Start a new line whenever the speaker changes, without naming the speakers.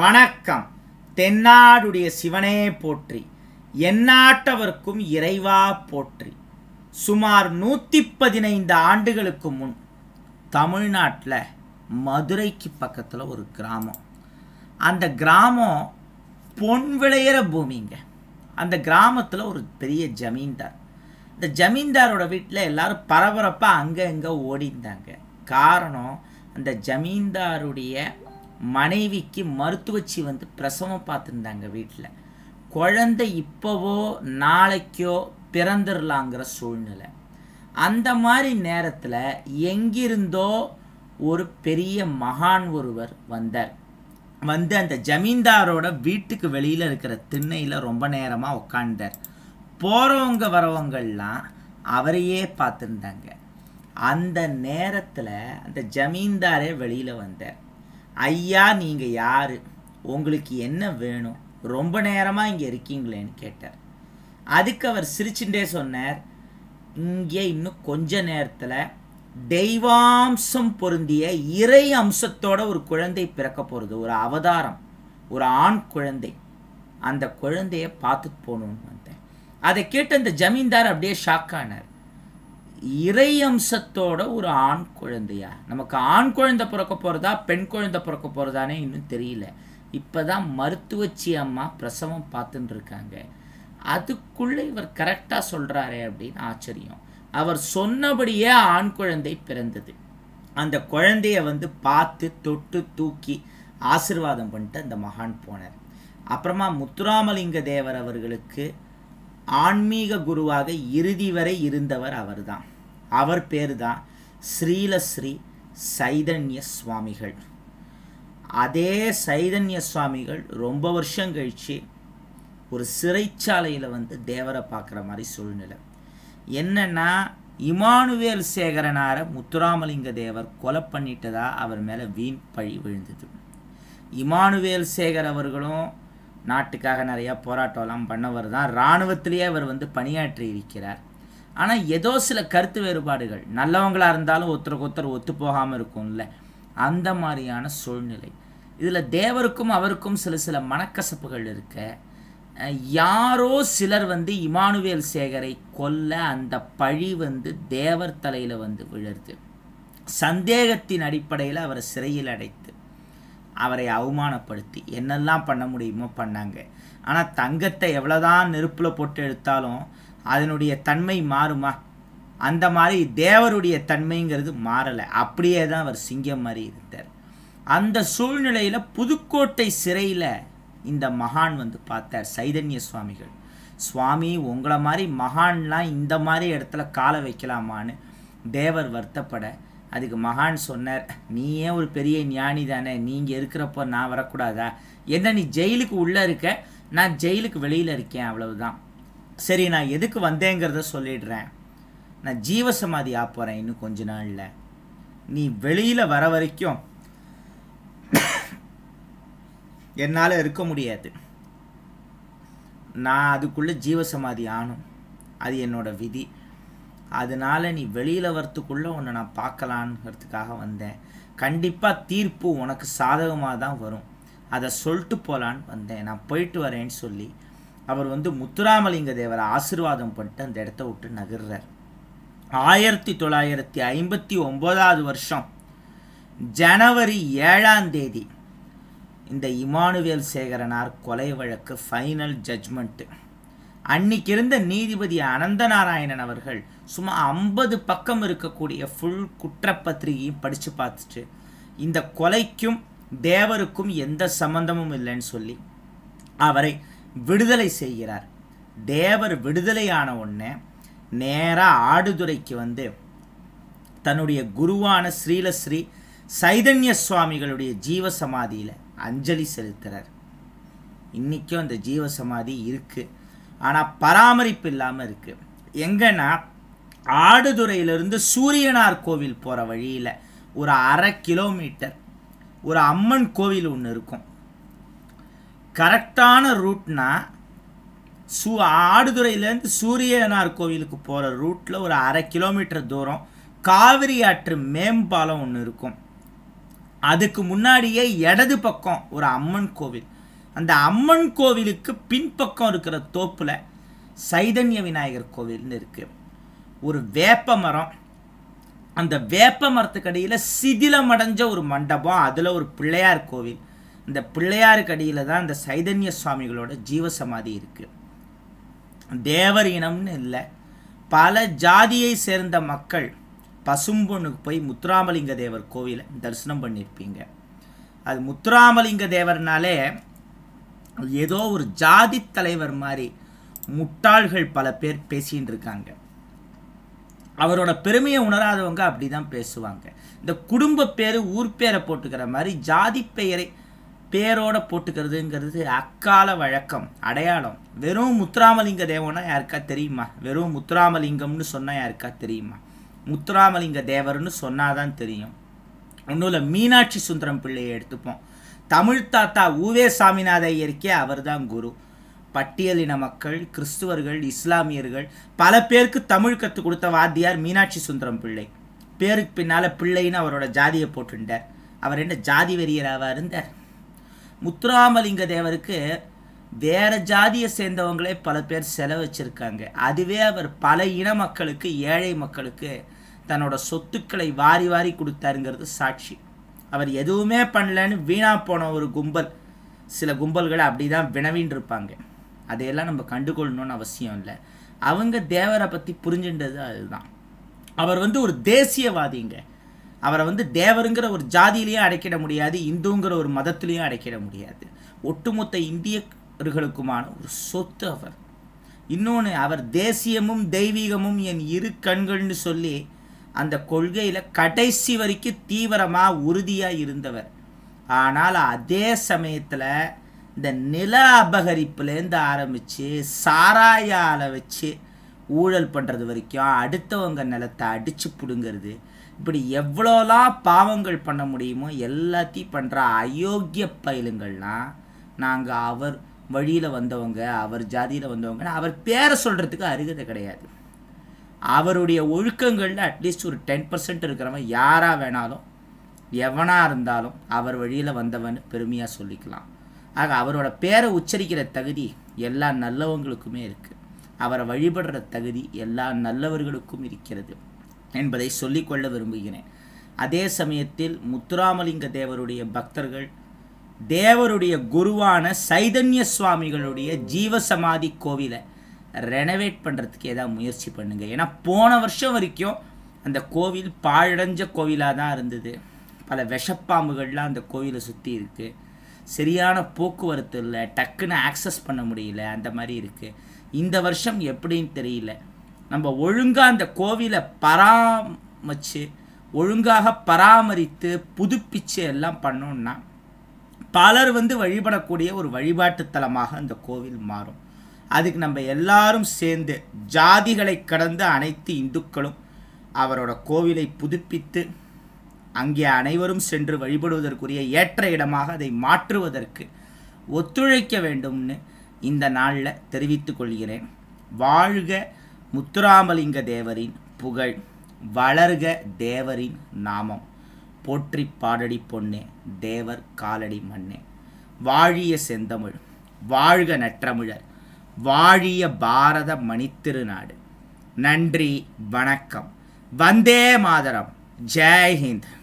வணக்கம் தென்னாடுடைய சிவனே போற்றி எந்நாட்டவர்க்கும் இறைவா போற்றி சுமார் நூற்றி பதினைந்து ஆண்டுகளுக்கு முன் தமிழ்நாட்டில் மதுரைக்கு பக்கத்தில் ஒரு கிராமம் அந்த கிராமம் பொன் விளையிற பூமிங்க அந்த கிராமத்தில் ஒரு பெரிய ஜமீன்தார் இந்த ஜமீன்தாரோட வீட்டில் எல்லோரும் பரபரப்பாக அங்கே இங்கே ஓடிந்தாங்க காரணம் அந்த ஜமீன்தாருடைய மனைவிக்கு மருத்துவச்சி வந்து பிரசவம் பார்த்துருந்தாங்க வீட்டில் குழந்தை இப்போவோ நாளைக்கோ பிறந்துடலாங்கிற சூழ்நிலை அந்த மாதிரி நேரத்தில் எங்கிருந்தோ ஒரு பெரிய மகான் ஒருவர் வந்தார் வந்து அந்த ஜமீன்தாரோட வீட்டுக்கு வெளியில் இருக்கிற திண்ணையில் ரொம்ப நேரமாக உட்காந்தார் போகிறவங்க வரவங்கள்லாம் அவரையே பார்த்துருந்தாங்க அந்த நேரத்தில் அந்த ஜமீன்தாரே வெளியில் வந்தார் ஐயா நீங்கள் யார் உங்களுக்கு என்ன வேணும் ரொம்ப நேரமாக இங்கே இருக்கீங்களேன்னு கேட்டார் அதுக்கு அவர் சிரிச்சுட்டே சொன்னார் இங்கே இன்னும் கொஞ்ச நேரத்தில் தெய்வாம்சம் பொருந்திய இறை அம்சத்தோட ஒரு குழந்தை பிறக்க போகிறது ஒரு அவதாரம் ஒரு ஆண் குழந்தை அந்த குழந்தைய பார்த்துட்டு போகணும்னு வந்தேன் அதை கேட்டு அந்த ஜமீன்தார் அப்படியே ஷாக் ஆனார் இறை அம்சத்தோட ஒரு ஆண் குழந்தையா நமக்கு ஆண் குழந்தை பிறக்க போகிறதா பெண் குழந்தை பிறக்க போகிறதானே இன்னும் தெரியல இப்போ தான் மருத்துவச்சி அம்மா பிரசவம் பார்த்துட்டு இருக்காங்க அதுக்குள்ளே இவர் கரெக்டாக சொல்கிறாரே அப்படின்னு ஆச்சரியம் அவர் சொன்னபடியே ஆண் குழந்தை பிறந்தது அந்த குழந்தைய வந்து பார்த்து தொட்டு தூக்கி ஆசிர்வாதம் பண்ணிட்டு அந்த மகான் போனார் அப்புறமா முத்துராமலிங்க தேவர் அவர்களுக்கு ஆன்மீக குருவாக இறுதி வரை இருந்தவர் அவர்தான் அவர் பேர் தான் ஸ்ரீலஸ்ரீ சைதன்ய சுவாமிகள் அதே சைதன்ய சுவாமிகள் ரொம்ப வருஷம் கழித்து ஒரு சிறைச்சாலையில் வந்து தேவரை பார்க்குற மாதிரி சூழ்நிலை என்னென்னா இமானுவேல் சேகரனார முத்துராமலிங்க தேவர் கொலை பண்ணிட்டதா அவர் மேலே வீண் பழி விழுந்தது இமானுவேல் சேகர் அவர்களும் நாட்டுக்காக நிறையா போராட்டம்லாம் பண்ணவர் தான் இராணுவத்திலேயே அவர் வந்து பணியாற்றி இருக்கிறார் ஆனால் ஏதோ சில கருத்து வேறுபாடுகள் நல்லவங்களாக இருந்தாலும் ஒருத்தருக்கு ஒருத்தர் ஒத்து போகாமல் இருக்கும்ல அந்த மாதிரியான சூழ்நிலை இதில் தேவருக்கும் அவருக்கும் சில சில மனக்கசப்புகள் இருக்க யாரோ சிலர் வந்து இமானுவேல் சேகரை கொல்ல அந்த பழி வந்து தேவர் தலையில் வந்து விழுது சந்தேகத்தின் அடிப்படையில் அவரை சிறையில் அடைத்து அவரை அவமானப்படுத்தி என்னெல்லாம் பண்ண முடியுமோ பண்ணாங்க ஆனால் தங்கத்தை எவ்வளோதான் நெருப்பில் போட்டு எடுத்தாலும் அதனுடைய தன்மை மாறுமா அந்த மாதிரி தேவருடைய தன்மைங்கிறது மாறலை அப்படியே தான் அவர் சிங்கம் மாதிரி இருந்தார் அந்த சூழ்நிலையில் புதுக்கோட்டை சிறையில் இந்த மகான் வந்து பார்த்தார் சைதன்ய சுவாமிகள் சுவாமி உங்களை மாதிரி மகான்லாம் இந்த மாதிரி இடத்துல காலை வைக்கலாமான்னு தேவர் வருத்தப்பட அதுக்கு மகான் சொன்னார் நீ ஏன் ஒரு பெரிய ஞானி தானே நீங்கள் இருக்கிறப்போ நான் வரக்கூடாதா என்ன நீ ஜெயிலுக்கு உள்ளே இருக்க நான் ஜெயிலுக்கு வெளியில் இருக்கேன் அவ்வளவுதான் சரி நான் எதுக்கு வந்தேங்கிறத சொல்லிடுறேன் நான் ஜீவசமாதி ஆ போகிறேன் இன்னும் கொஞ்ச நாளில் நீ வெளியில் வர வரைக்கும் என்னால் இருக்க முடியாது நான் அதுக்குள்ளே ஜீவசமாதி ஆனும் அது என்னோடய விதி அதனால் நீ வெளியில் வரத்துக்குள்ளே உன்னை நான் பார்க்கலான்ங்கிறதுக்காக வந்தேன் கண்டிப்பாக தீர்ப்பு உனக்கு சாதகமாக தான் வரும் அதை சொல்லிட்டு போகலான்னு வந்தேன் நான் போயிட்டு வரேன்னு சொல்லி அவர் வந்து முத்துராமலிங்க தேவரை ஆசிர்வாதம் பண்ணிட்டு அந்த இடத்த விட்டு நகர்றார் ஆயிரத்தி தொள்ளாயிரத்தி ஐம்பத்தி ஒம்போதாவது வருஷம் ஜனவரி ஏழாம் தேதி இந்த இமானுவேல் சேகரனார் கொலை வழக்கு ஃபைனல் ஜட்ஜ்மெண்ட்டு அன்னைக்கு இருந்த நீதிபதி அனந்த நாராயணன் அவர்கள் சும்மா ஐம்பது பக்கம் இருக்கக்கூடிய ஃபுல் குற்றப்பத்திரிகையும் படித்து பார்த்துட்டு இந்த கொலைக்கும் தேவருக்கும் எந்த சம்பந்தமும் இல்லைன்னு சொல்லி அவரை விடுதலை செய்கிறார் தேவர் விடுதலையான உடனே நேராக ஆடுதுறைக்கு வந்து தன்னுடைய குருவான ஸ்ரீலஸ்ரீ சைதன்ய சுவாமிகளுடைய ஜீவசமாதியில் அஞ்சலி செலுத்துகிறார் இன்றைக்கும் அந்த ஜீவசமாதி இருக்குது ஆனால் பராமரிப்பு இல்லாமல் இருக்குது எங்கன்னா ஆடுதுறையிலிருந்து சூரியனார் கோவில் போகிற வழியில் ஒரு அரை கிலோமீட்டர் ஒரு அம்மன் கோவில் ஒன்று இருக்கும் கரெக்டான ரூட்னா சூ ஆடுதுறையிலேருந்து சூரியனார் கோவிலுக்கு போகிற ரூட்டில் ஒரு அரை கிலோமீட்டர் தூரம் காவிரி ஆற்று மேம்பாலம் ஒன்று இருக்கும் அதுக்கு முன்னாடியே இடது பக்கம் ஒரு அம்மன் கோவில் அந்த அம்மன் கோவிலுக்கு பின்பக்கம் இருக்கிற தோப்பில் சைதன்ய விநாயகர் கோவில்னு இருக்குது ஒரு வேப்ப மரம் அந்த வேப்ப மரத்துக்கு அடியில் சிதிலமடைஞ்ச ஒரு மண்டபம் அதில் ஒரு பிள்ளையார் கோவில் இந்த பிள்ளையாருக்கு அடியில் தான் இந்த சைதன்ய சுவாமிகளோட ஜீவசமாதி இருக்குது தேவர் இனம்னு இல்லை பல ஜாதியை சேர்ந்த மக்கள் பசும்பொண்ணுக்கு போய் முத்துராமலிங்க தேவர் கோவிலை தரிசனம் பண்ணியிருப்பீங்க அது முத்துராமலிங்க தேவர்னாலே ஏதோ ஒரு ஜாதி தலைவர் மாதிரி முட்டாள்கள் பல பேர் பேசின்னு இருக்காங்க அவரோட பெருமையை உணராதவங்க அப்படி தான் பேசுவாங்க இந்த குடும்ப பேர் ஊர் பேரை போட்டுக்கிற மாதிரி ஜாதி பெயரை பேரோட போட்டுக்கிறதுங்கிறது அக்கால வழக்கம் அடையாளம் வெறும் முத்துராமலிங்க தேவனா யாருக்கா தெரியுமா வெறும் முத்துராமலிங்கம்னு சொன்னால் யாருக்கா தெரியுமா முத்துராமலிங்க தேவர்னு சொன்னாதான் தெரியும் ஒன்றும் இல்லை மீனாட்சி சுந்தரம் பிள்ளையை எடுத்துப்போம் தமிழ் தாத்தா ஊவே சாமிநாத ஐயருக்கே தான் குரு பட்டியலின மக்கள் கிறிஸ்துவர்கள் இஸ்லாமியர்கள் பல பேருக்கு தமிழ் கற்றுக் கொடுத்த வாத்தியார் மீனாட்சி சுந்தரம் பிள்ளை பேருக்கு பின்னால் பிள்ளைன்னு அவரோட ஜாதியை போட்டுண்டார் அவர் என்ன ஜாதி வெறியராக இருந்தார் முத்துராமலிங்க தேவருக்கு வேறு ஜாதியை சேர்ந்தவங்களே பல பேர் செலவச்சிருக்காங்க அதுவே அவர் பல இன மக்களுக்கு ஏழை மக்களுக்கு தன்னோட சொத்துக்களை வாரி வாரி கொடுத்தாருங்கிறது சாட்சி அவர் எதுவுமே பண்ணலன்னு வீணாக போன ஒரு கும்பல் சில கும்பல்களை அப்படி தான் வினவின்னு இருப்பாங்க அதையெல்லாம் நம்ம கண்டுகொள்ளணும்னு அவசியம் இல்லை அவங்க தேவரை பற்றி புரிஞ்சின்றது அதுதான் அவர் வந்து ஒரு தேசியவாதிங்க அவரை வந்து தேவருங்கிற ஒரு ஜாதியிலையும் அடைக்கிட முடியாது இந்துங்கிற ஒரு மதத்திலையும் அடைக்கிட முடியாது ஒட்டுமொத்த இந்தியர்களுக்குமான ஒரு சொத்து அவர் இன்னொன்று அவர் தேசியமும் தெய்வீகமும் என் இரு கண்கள்னு சொல்லி அந்த கொள்கையில் கடைசி வரைக்கும் தீவிரமாக உறுதியாக இருந்தவர் ஆனால் அதே சமயத்தில் இந்த நில அபகரிப்புலேருந்து ஆரம்பித்து சாராயால் வச்சு ஊழல் பண்ணுறது வரைக்கும் அடுத்தவங்க நிலத்தை அடித்து பிடுங்கிறது இப்படி எவ்வளோலாம் பாவங்கள் பண்ண முடியுமோ எல்லாத்தையும் பண்ணுற அயோக்கிய பயிலுங்கள்லாம் நாங்கள் அவர் வழியில் வந்தவங்க அவர் ஜாதியில் வந்தவங்கன்னு அவர் பேரை சொல்கிறதுக்கு அருகதை கிடையாது அவருடைய ஒழுக்கங்களில் அட்லீஸ்ட் ஒரு டென் பர்சன்ட் இருக்கிறவன் யாராக வேணாலும் எவனாக இருந்தாலும் அவர் வழியில் வந்தவன் பெருமையாக சொல்லிக்கலாம் ஆக அவரோட பேரை உச்சரிக்கிற தகுதி எல்லா நல்லவங்களுக்குமே இருக்குது அவரை வழிபடுற தகுதி எல்லா நல்லவர்களுக்கும் இருக்கிறது என்பதை சொல்லிக்கொள்ள விரும்புகிறேன் அதே சமயத்தில் முத்துராமலிங்க தேவருடைய பக்தர்கள் தேவருடைய குருவான சைதன்ய சுவாமிகளுடைய ஜீவசமாதி கோவிலை ரெனவேட் பண்ணுறதுக்கு ஏதாவது முயற்சி பண்ணுங்கள் ஏன்னா போன வருஷம் வரைக்கும் அந்த கோவில் பாழடைஞ்ச கோவிலாக தான் இருந்தது பல விஷப்பாம்புகள்லாம் அந்த கோவிலை சுற்றி இருக்குது சரியான போக்குவரத்து இல்லை டக்குன்னு ஆக்சஸ் பண்ண முடியல அந்த மாதிரி இருக்குது இந்த வருஷம் எப்படின்னு தெரியல நம்ம ஒழுங்காக அந்த கோவிலை பராமரித்து ஒழுங்காக பராமரித்து புதுப்பிச்சு எல்லாம் பண்ணோம்னா பலர் வந்து வழிபடக்கூடிய ஒரு வழிபாட்டுத்தலமாக அந்த கோவில் மாறும் அதுக்கு நம்ம எல்லாரும் சேர்ந்து ஜாதிகளை கடந்த அனைத்து இந்துக்களும் அவரோட கோவிலை புதுப்பித்து அங்கே அனைவரும் சென்று வழிபடுவதற்குரிய ஏற்ற இடமாக அதை மாற்றுவதற்கு ஒத்துழைக்க வேண்டும்னு இந்த நாளில் தெரிவித்துக் கொள்கிறேன் வாழ்க முத்துராமலிங்க தேவரின் புகழ் வளர்க தேவரின் நாமம் போற்றி பாடடி பொன்னே தேவர் காலடி மண்ணே வாழிய செந்தமிழ் வாழ்க நற்றமிழர் வாழிய பாரத மணித்திருநாடு நன்றி வணக்கம் வந்தே மாதரம் ஜெய்ஹிந்த்